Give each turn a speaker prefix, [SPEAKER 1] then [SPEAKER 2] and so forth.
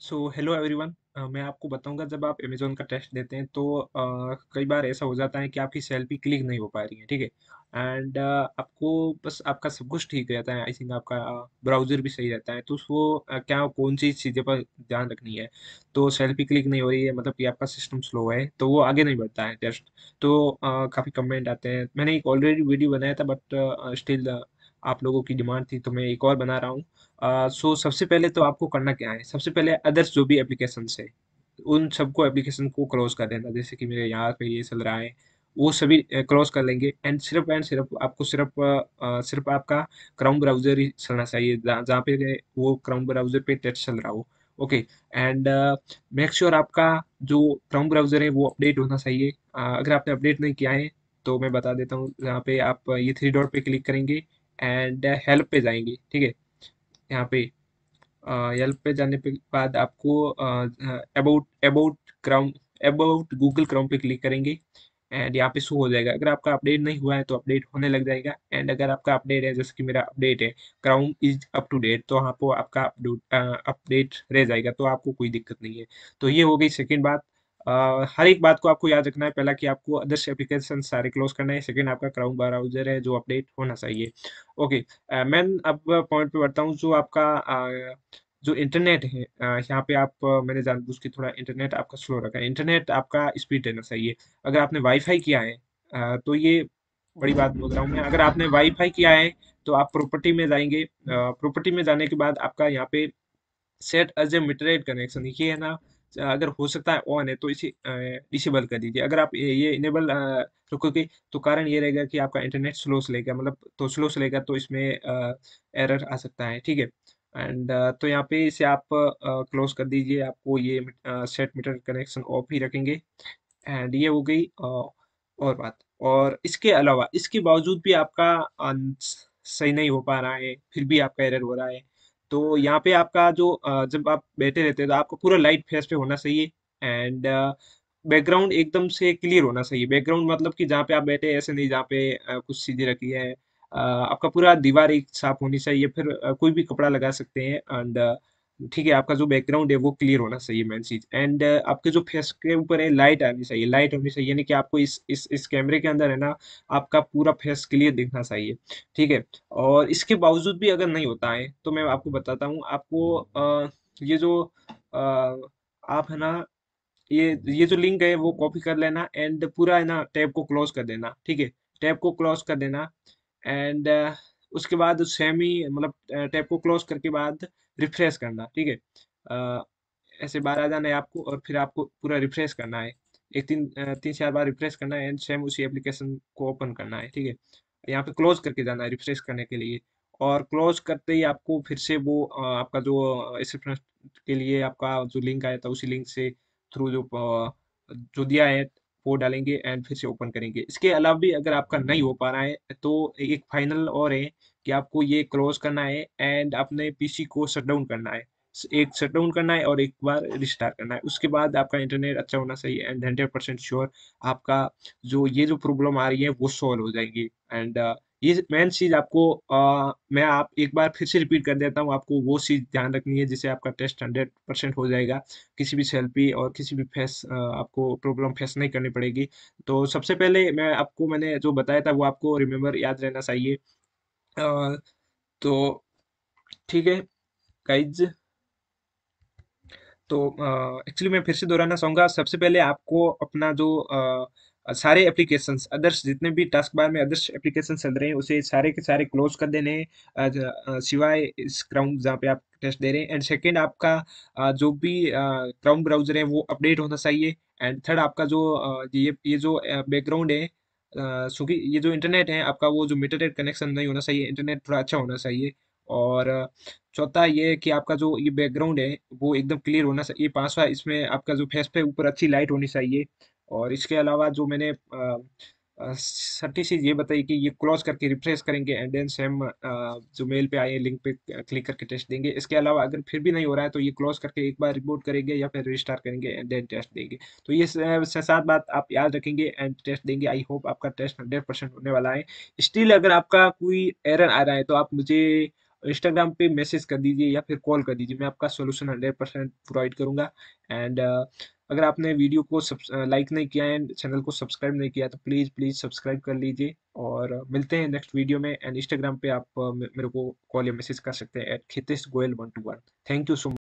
[SPEAKER 1] so hello everyone मैं आपको बताऊंगा जब आप अमेजोन का टेस्ट देते हैं तो uh, कई बार ऐसा हो जाता है कि आपकी सेल भी क्लिक नहीं हो पा रही है ठीक है एंड आपको बस आपका सब कुछ ठीक रहता है आई थिंक आपका ब्राउजर भी सही रहता है तो उसको uh, क्या कौन सी चीज़ें पर ध्यान रखनी है तो सेल्फी क्लिक नहीं हो रही है मतलब कि आपका सिस्टम स्लो है तो वो आगे नहीं बढ़ता है टेस्ट तो uh, काफ़ी कमेंट आते हैं मैंने एक ऑलरेडी वीडियो बनाया था बट स्टिल आप लोगों की डिमांड थी तो मैं एक और बना रहा हूँ सो uh, so, सबसे पहले तो आपको करना क्या है सबसे पहले अदर्स जो भी एप्लीकेशन है उन सबको एप्लीकेशन को क्लोज कर देना जैसे कि मेरे यहाँ पे ये चल रहा है वो सभी क्रॉस कर लेंगे एंड सिर्फ एंड सिर्फ आपको सिर्फ आ, सिर्फ आपका क्राउन ब्राउजर ही चलना चाहिए जहाँ पे वो क्राउन ब्राउजर पे टच चल रहा हो ओके एंड मेक श्योर आपका जो क्राउन ब्राउजर है वो अपडेट होना चाहिए uh, अगर आपने अपडेट नहीं किया है तो मैं बता देता हूँ जहाँ पे आप ये थ्री डॉट पे क्लिक करेंगे एंड हेल्प uh, पे जाएंगे ठीक है यहाँ पे येल्प पे जाने के बाद आपको about about Chrome about Google Chrome पे क्लिक करेंगे एंड यहाँ पे शो हो जाएगा अगर आपका अपडेट नहीं हुआ है तो अपडेट होने लग जाएगा एंड अगर आपका अपडेट है जैसे कि मेरा अपडेट है Chrome is up to date तो यहाँ पर आपका अपडेट रह जाएगा तो आपको कोई दिक्कत नहीं है तो ये हो गई सेकेंड बात आ, हर एक बात को आपको याद रखना है पहला कि आपको अदर्स एप्लीकेशन सारे क्लोज करना है सेकंड आपका क्राउन ब्राउजर है जो अपडेट होना चाहिए ओके मैं अब पॉइंट पे बढ़ता हूँ जो आपका आ, जो इंटरनेट है यहाँ पे आप मैंने जानबूझ के थोड़ा इंटरनेट आपका स्लो रखा है इंटरनेट आपका स्पीड रहना चाहिए अगर आपने वाईफाई किया है आ, तो ये बड़ी बात बोल रहा हूँ मैं अगर आपने वाईफाई किया है तो आप प्रॉपर्टी में जाएंगे प्रॉपर्टी में जाने के बाद आपका यहाँ पे set as a metered connection ये है ना अगर हो सकता है ऑन है तो इसे डिसेबल कर दीजिए अगर आप ये इनेबल रखोगे तो कारण ये रहेगा कि आपका इंटरनेट स्लो चलेगा मतलब तो स्लो चलेगा तो इसमें एरर आ सकता है ठीक है एंड तो यहाँ पे इसे आप क्लोज कर दीजिए आपको ये सेट मीटर कनेक्शन ऑफ ही रखेंगे एंड ये हो गई और बात और इसके अलावा इसके बावजूद भी आपका सही नहीं हो पा रहा है फिर भी आपका एरर हो रहा है तो यहाँ पे आपका जो जब आप बैठे रहते हैं तो आपको पूरा लाइट फेस पे होना चाहिए एंड बैकग्राउंड एकदम से क्लियर होना चाहिए बैकग्राउंड मतलब कि जहाँ पे आप बैठे ऐसे नहीं जहाँ पे कुछ चीजें रखी है आपका पूरा दीवार एक साफ होनी चाहिए फिर कोई भी कपड़ा लगा सकते हैं एंड ठीक है आपका जो बैकग्राउंड है वो क्लियर होना चाहिए मेन चीज एंड आपके जो फेस के ऊपर है लाइट आनी चाहिए लाइट होनी चाहिए यानी कि आपको इस इस इस कैमरे के अंदर है ना आपका पूरा फेस क्लियर दिखना चाहिए ठीक है और इसके बावजूद भी अगर नहीं होता है तो मैं आपको बताता हूँ आपको आ, ये जो आ, आप है ना ये ये जो लिंक है वो कॉपी कर लेना एंड पूरा है ना टैब को क्लोज कर देना ठीक है टैब को क्लोज कर देना एंड uh, उसके बाद सेमी मतलब टैब को क्लोज करके बाद रिफ्रेश करना ठीक है ऐसे बार आ जाना है आपको और फिर आपको पूरा रिफ्रेश करना है एक तीन तीन चार बार रिफ्रेश करना है एंड सेम उसी एप्लीकेशन को ओपन करना है ठीक है यहाँ पे क्लोज करके जाना है रिफ्रेश करने के लिए और क्लोज करते ही आपको फिर से वो आपका जो के लिए आपका जो लिंक आया था उसी लिंक से थ्रू जो जो दिया है कोड डालेंगे एंड फिर से ओपन करेंगे इसके अलावा भी अगर आपका नहीं हो पा रहा है तो एक फाइनल और है कि आपको ये क्लोज करना है एंड अपने पीसी को डाउन करना है एक डाउन करना है और एक बार रिस्टार्ट करना है उसके बाद आपका इंटरनेट अच्छा होना चाहिए एंड हंड्रेड परसेंट श्योर आपका जो ये जो प्रॉब्लम आ रही है वो सॉल्व हो जाएगी एंड uh, ये मेन चीज आपको आ, मैं आप एक बार फिर से रिपीट कर देता हूँ आपको वो चीज ध्यान रखनी है जिससे आपका टेस्ट हंड्रेड परसेंट हो जाएगा किसी भी सेल्फी और किसी भी फेस आ, आपको प्रॉब्लम फेस नहीं करनी पड़ेगी तो सबसे पहले मैं आपको मैंने जो बताया था वो आपको रिमेम्बर याद रहना चाहिए तो ठीक है गाइज तो एक्चुअली मैं फिर से दोहराना चाहूँगा सबसे पहले आपको अपना जो आ, सारे एप्लीकेशन अदर्स जितने भी टास्क बार में अदर्स एप्लीकेशन चल रहे हैं उसे सारे के सारे क्लोज कर देने हैं सिवाय इस क्राउन जहाँ पे आप टेस्ट दे रहे हैं एंड सेकेंड आपका जो भी क्राउन ब्राउजर है वो अपडेट होना चाहिए एंड थर्ड आपका जो ये ये जो बैकग्राउंड है चूँकि ये जो इंटरनेट है आपका वो जो डेट कनेक्शन नहीं होना चाहिए इंटरनेट थोड़ा अच्छा होना चाहिए और चौथा ये कि आपका जो ये बैकग्राउंड है वो एकदम क्लियर होना चाहिए पांचवा इसमें आपका जो फेस पे ऊपर अच्छी लाइट होनी चाहिए और इसके अलावा जो मैंने छठी चीज़ ये बताई कि ये क्लोज करके रिफ्रेश करेंगे एंड देन सेम जो मेल पे आए लिंक पे क्लिक करके टेस्ट देंगे इसके अलावा अगर फिर भी नहीं हो रहा है तो ये क्लोज करके एक बार रिपोर्ट करेंगे या फिर रिस्टार्ट करेंगे एंड देन टेस्ट देंगे तो ये सात बात आप याद रखेंगे एंड टेस्ट देंगे आई होप आपका टेस्ट हंड्रेड होने वाला है स्टिल अगर आपका कोई एरर आ रहा है तो आप मुझे इंस्टाग्राम पे मैसेज कर दीजिए या फिर कॉल कर दीजिए मैं आपका सोल्यूशन हंड्रेड परसेंट प्रोवाइड करूँगा एंड अगर आपने वीडियो को लाइक uh, नहीं किया एंड चैनल को सब्सक्राइब नहीं किया तो प्लीज़ प्लीज़ सब्सक्राइब कर लीजिए और uh, मिलते हैं नेक्स्ट वीडियो में एंड इंस्टाग्राम पे आप uh, मेरे को कॉल या मैसेज कर सकते हैं at Khitesh Goyal one two one thank you so much